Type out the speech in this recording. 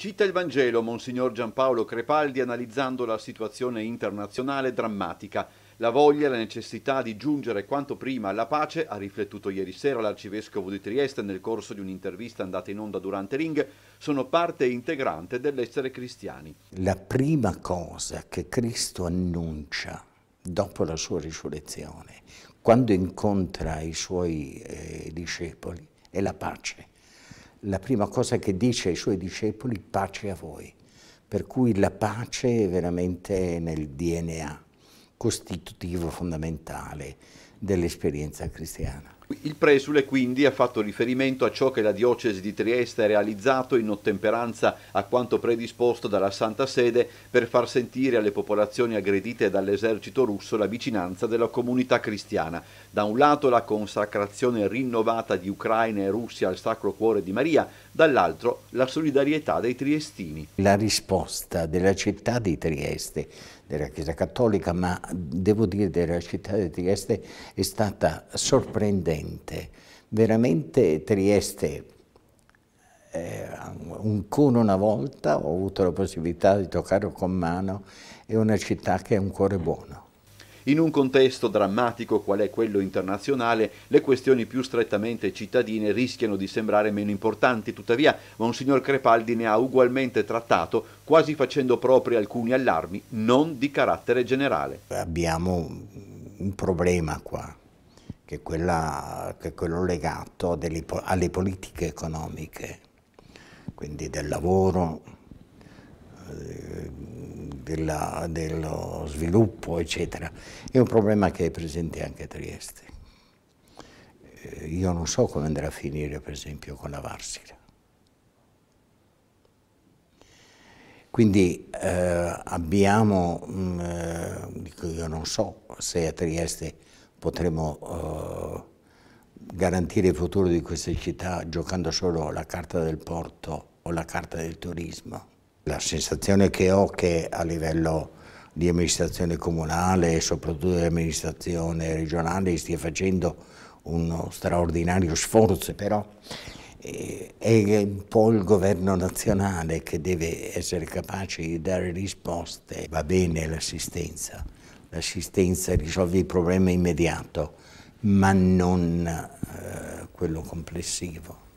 Cita il Vangelo Monsignor Giampaolo Crepaldi analizzando la situazione internazionale drammatica. La voglia e la necessità di giungere quanto prima alla pace, ha riflettuto ieri sera l'arcivescovo di Trieste nel corso di un'intervista andata in onda durante Ring, sono parte integrante dell'essere cristiani. La prima cosa che Cristo annuncia dopo la sua risurrezione, quando incontra i suoi eh, discepoli, è la pace la prima cosa che dice ai suoi discepoli, pace a voi. Per cui la pace è veramente nel DNA costitutivo fondamentale dell'esperienza cristiana. Il presule quindi ha fatto riferimento a ciò che la diocesi di Trieste ha realizzato in ottemperanza a quanto predisposto dalla Santa Sede per far sentire alle popolazioni aggredite dall'esercito russo la vicinanza della comunità cristiana. Da un lato la consacrazione rinnovata di Ucraina e Russia al Sacro Cuore di Maria, dall'altro la solidarietà dei triestini. La risposta della città di Trieste, della Chiesa Cattolica, ma devo dire della città di Trieste è stata sorprendente potente. Veramente Trieste, eh, un una volta, ho avuto la possibilità di toccare con mano, è una città che ha un cuore buono. In un contesto drammatico qual è quello internazionale, le questioni più strettamente cittadine rischiano di sembrare meno importanti, tuttavia Monsignor Crepaldi ne ha ugualmente trattato, quasi facendo propri alcuni allarmi, non di carattere generale. Abbiamo un problema qua, che quella, che è quello legato delle, alle politiche economiche, quindi del lavoro, eh, della, dello sviluppo, eccetera. È un problema che è presente anche a Trieste. Eh, io non so come andrà a finire, per esempio, con la Varsila. Quindi eh, abbiamo, mh, mm, eh, io non so se a Trieste potremo eh, garantire il futuro di queste città giocando solo la carta del porto o la carta del turismo. La sensazione che ho è che a livello di amministrazione comunale e soprattutto di amministrazione regionale stia facendo uno straordinario sforzo, però eh, è un po' il governo nazionale che deve essere capace di dare risposte. Va bene l'assistenza, l'assistenza risolve il problema immediato, ma non eh, quello complessivo.